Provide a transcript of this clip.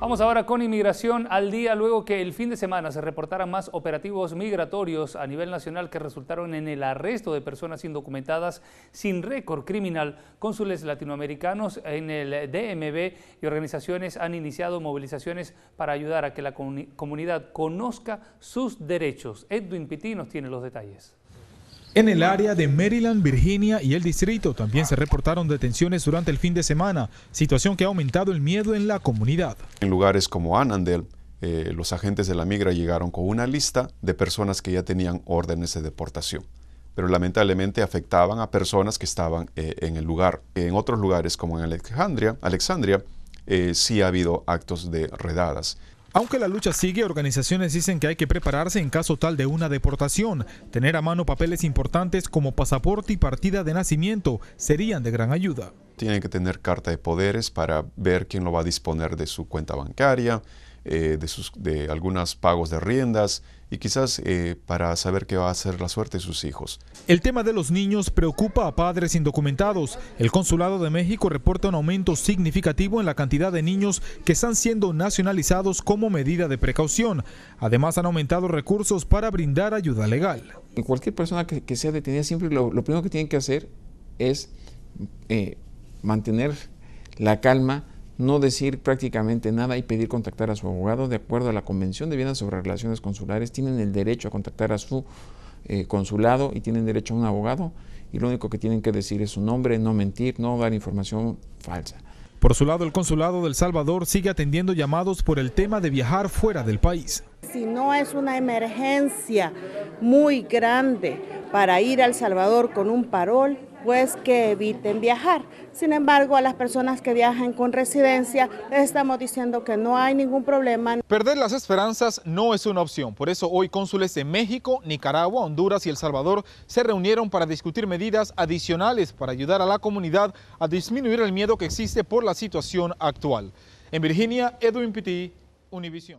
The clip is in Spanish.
Vamos ahora con inmigración al día, luego que el fin de semana se reportaran más operativos migratorios a nivel nacional que resultaron en el arresto de personas indocumentadas sin récord criminal. Cónsules latinoamericanos en el DMV y organizaciones han iniciado movilizaciones para ayudar a que la comunidad conozca sus derechos. Edwin Pitti nos tiene los detalles. En el área de Maryland, Virginia y el distrito también se reportaron detenciones durante el fin de semana, situación que ha aumentado el miedo en la comunidad. En lugares como Annandale, eh, los agentes de la migra llegaron con una lista de personas que ya tenían órdenes de deportación, pero lamentablemente afectaban a personas que estaban eh, en el lugar. En otros lugares como en Alexandria, Alexandria eh, sí ha habido actos de redadas. Aunque la lucha sigue, organizaciones dicen que hay que prepararse en caso tal de una deportación. Tener a mano papeles importantes como pasaporte y partida de nacimiento serían de gran ayuda. Tienen que tener carta de poderes para ver quién lo va a disponer de su cuenta bancaria, eh, de, sus, de algunos pagos de riendas y quizás eh, para saber qué va a hacer la suerte de sus hijos. El tema de los niños preocupa a padres indocumentados. El Consulado de México reporta un aumento significativo en la cantidad de niños que están siendo nacionalizados como medida de precaución. Además han aumentado recursos para brindar ayuda legal. Cualquier persona que, sea detenida siempre lo, primero que tienen que hacer es eh, mantener la calma no decir prácticamente nada y pedir contactar a su abogado. De acuerdo a la Convención de Viena sobre Relaciones Consulares, tienen el derecho a contactar a su eh, consulado y tienen derecho a un abogado y lo único que tienen que decir es su nombre, no mentir, no dar información falsa. Por su lado, el consulado del Salvador sigue atendiendo llamados por el tema de viajar fuera del país. Si no es una emergencia muy grande para ir al Salvador con un parol, pues que eviten viajar. Sin embargo, a las personas que viajan con residencia estamos diciendo que no hay ningún problema. Perder las esperanzas no es una opción. Por eso hoy cónsules de México, Nicaragua, Honduras y El Salvador se reunieron para discutir medidas adicionales para ayudar a la comunidad a disminuir el miedo que existe por la situación actual. En Virginia, Edwin Pitti, Univision.